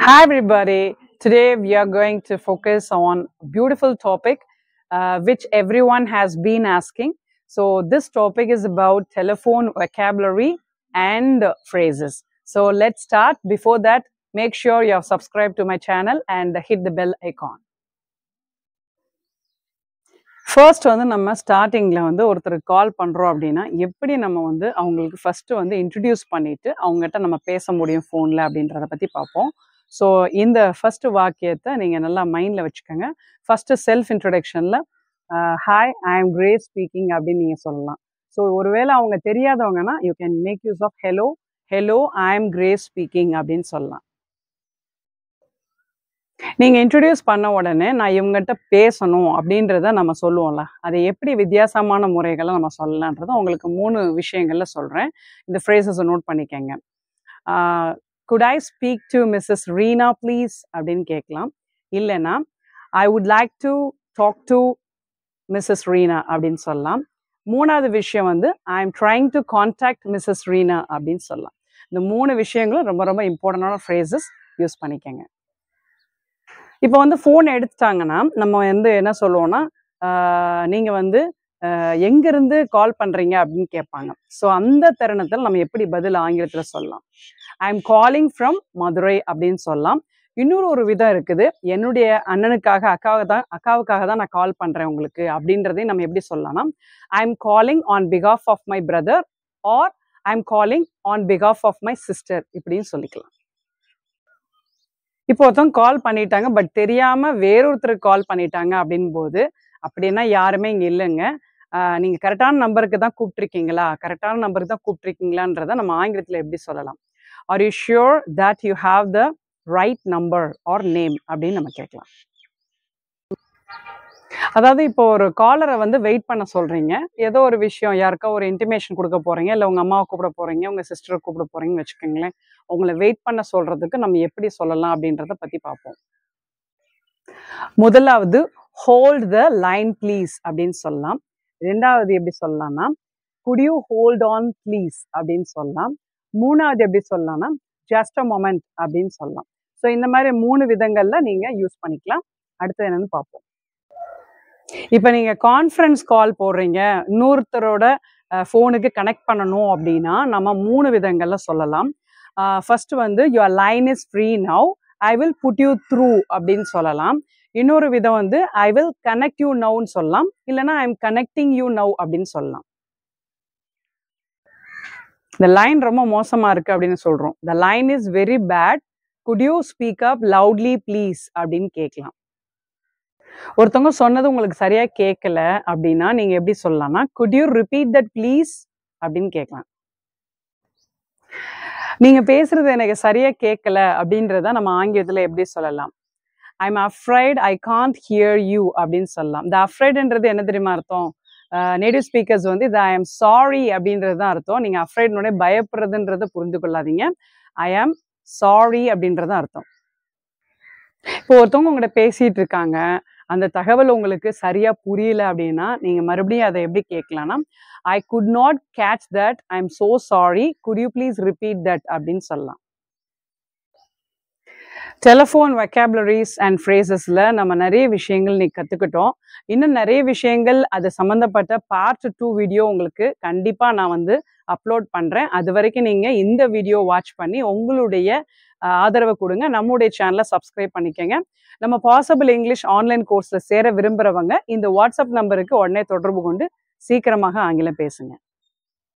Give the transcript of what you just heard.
Hi, everybody. Today we are going to focus on a beautiful topic uh, which everyone has been asking. So, this topic is about telephone vocabulary and phrases. So, let's start. Before that, make sure you are subscribed to my channel and hit the bell icon. First வந்து நம்ம ஸ்டார்டிங்கில் வந்து ஒருத்தருக்கு கால் பண்ணுறோம் அப்படின்னா எப்படி நம்ம வந்து அவங்களுக்கு ஃபஸ்ட்டு வந்து இன்ட்ரடியூஸ் பண்ணிவிட்டு அவங்ககிட்ட நம்ம பேச முடியும் ஃபோனில் அப்படின்றத பற்றி பார்ப்போம் ஸோ இந்த ஃபஸ்ட்டு வாக்கியத்தை நீங்கள் நல்லா மைண்டில் வச்சுக்கோங்க ஃபஸ்ட்டு செல்ஃப் இன்ட்ரடக்ஷனில் hi I am great speaking அப்படின்னு நீங்கள் சொல்லலாம் ஸோ ஒருவேளை அவங்க தெரியாதவங்கன்னா you can make use of hello hello I am great speaking அப்படின்னு சொல்லலாம் நீங்கள் இன்ட்ரடியூஸ் பண்ண உடனே நான் இவங்ககிட்ட பேசணும் அப்படின்றத நம்ம சொல்லுவோம்ல அதை எப்படி வித்தியாசமான முறைகளை நம்ம சொல்லலான்றத உங்களுக்கு மூணு விஷயங்களில் சொல்கிறேன் இந்த ஃப்ரேசஸை நோட் பண்ணிக்கங்க could I speak to missus Reena please அப்படின்னு கேட்கலாம் இல்லைன்னா I would like to talk to missus Reena அப்படின்னு சொல்லலாம் மூணாவது விஷயம் வந்து I am trying to contact missus Reena அப்படின்னு சொல்லலாம் இந்த மூணு விஷயங்களும் ரொம்ப ரொம்ப இம்பார்ட்டண்டான ஃப்ரேசஸ் யூஸ் பண்ணிக்கங்க இப்போ வந்து ஃபோன் எடுத்துட்டாங்கன்னா நம்ம வந்து என்ன சொல்லுவோம்னா நீங்கள் வந்து எங்கேருந்து கால் பண்ணுறீங்க அப்படின்னு கேட்பாங்க ஸோ அந்த தருணத்தில் நம்ம எப்படி பதில் ஆங்கிலத்தில் சொல்லலாம் I am calling from Madurai அப்படின்னு சொல்லலாம் இன்னொரு ஒரு விதம் இருக்குது என்னுடைய அண்ணனுக்காக அக்காவை தான் அக்காவுக்காக தான் நான் கால் பண்ணுறேன் உங்களுக்கு அப்படின்றதையும் நம்ம எப்படி சொல்லலாம் I am calling on because of of my brother or I am calling on because of of my sister இப்படின்னு சொல்லிக்கலாம் இப்போ ஒருத்தவங்க கால் பண்ணிட்டாங்க பட் தெரியாம வேறொருத்தருக்கு கால் பண்ணிட்டாங்க அப்படின் போது அப்படின்னா யாருமே இங்க இல்லைங்க நீங்க கரெக்டான நம்பருக்கு தான் கூப்பிட்டுருக்கீங்களா கரெக்டான நம்பருக்கு தான் கூப்பிட்டுருக்கீங்களான்றத நம்ம ஆங்கிலத்துல எப்படி சொல்லலாம் are you sure that you have the right number or name அப்படின்னு நம்ம கேட்கலாம் அதாவது இப்போ ஒரு காலரை வந்து வெயிட் பண்ண சொல்றீங்க ஏதோ ஒரு விஷயம் யாருக்கா ஒரு இன்டிமேஷன் கொடுக்க போறீங்க இல்லை உங்க அம்மாவை கூப்பிட போறீங்க உங்க சிஸ்டரை கூப்பிட போறீங்கன்னு வச்சுக்கோங்களேன் உங்களை வெயிட் பண்ண சொல்றதுக்கு நம்ம எப்படி சொல்லலாம் அப்படின்றத பத்தி பார்ப்போம் முதலாவது ஹோல்ட் த லைன் ப்ளீஸ் அப்படின்னு சொல்லலாம் ரெண்டாவது எப்படி சொல்லலாம்னா could you hold on please அப்படின்னு சொல்லலாம் மூணாவது எப்படி சொல்லலாம்னா ஜஸ்ட் அ மொமெண்ட் அப்படின்னு சொல்லலாம் ஸோ இந்த மாதிரி மூணு விதங்களில் நீங்கள் யூஸ் பண்ணிக்கலாம் அடுத்தது என்னன்னு பார்ப்போம் இப்போ நீங்கள் கான்ஃபரன்ஸ் கால் போடுறீங்க இன்னொருத்தரோட ஃபோனுக்கு கனெக்ட் பண்ணணும் அப்படின்னா நம்ம மூணு விதங்களில் சொல்லலாம் ஃபர்ஸ்ட் வந்து your line is free now I will put you through அப்படின்னு சொல்லலாம் இன்னொரு விதம் வந்து ஐ வில் கனெக்ட் யூ நவ்னு சொல்லலாம் இல்லைனா I am connecting you now அப்படின்னு சொல்லலாம் இந்த லைன் ரொம்ப மோசமாக இருக்குது அப்படின்னு சொல்கிறோம் the line is very bad could you speak up loudly please அப்படின்னு கேட்கலாம் ஒருத்தவங்க சொன்னது உங்களுக்கு சரியா கேட்கல அப்படின்னா நீங்க எப்படி சொல்லலாம்னா could you repeat that please அப்படின்னு கேட்கலாம் நீங்க பேசுறது எனக்கு சரியா கேட்கல அப்படின்றத நம்ம ஆங்கிலத்துல எப்படி சொல்லலாம் I am afraid I can't hear you அப்படின்னு சொல்லலாம் இந்த அஃப்ரைடுன்றது என்ன தெரியுமா அர்த்தம் நேட்டிவ் ஸ்பீக்கர்ஸ் வந்து இது ஐ எம் சாரி அப்படின்றது தான் அர்த்தம் நீங்கள் அஃப்ரைட்னுடைய பயப்படுறதுன்றதை புரிந்து கொள்ளாதீங்க ஐ ஆம் சாரி அப்படின்றது அர்த்தம் இப்போ ஒருத்தவங்க உங்கள்கிட்ட பேசிட்டு இருக்காங்க அந்த தகவல் உங்களுக்கு சரியா புரியல அப்படின்னா நீங்க மறுபடியும் அதை எப்படி கேட்கலாம்னா I could not catch that I am so sorry could you please repeat that அப்படின்னு சொல்லலாம் டெலஃபோன் வெக்காபுலரிஸ் அண்ட் ஃப்ரேசஸில் நம்ம நிறைய விஷயங்கள் நீ கற்றுக்கிட்டோம் இன்னும் நிறைய விஷயங்கள் அது சம்மந்தப்பட்ட பார்ட் டூ வீடியோ உங்களுக்கு கண்டிப்பாக நான் வந்து அப்லோட் பண்ணுறேன் அது வரைக்கும் நீங்கள் இந்த வீடியோ வாட்ச் பண்ணி உங்களுடைய ஆதரவு கொடுங்க நம்முடைய சேனலை சப்ஸ்கிரைப் பண்ணிக்கோங்க நம்ம பாசிபிள் இங்கிலீஷ் ஆன்லைன் கோர்ஸில் சேர விரும்புகிறவங்க இந்த வாட்ஸ்அப் நம்பருக்கு உடனே தொடர்பு கொண்டு சீக்கிரமாக ஆங்கிலம் பேசுங்க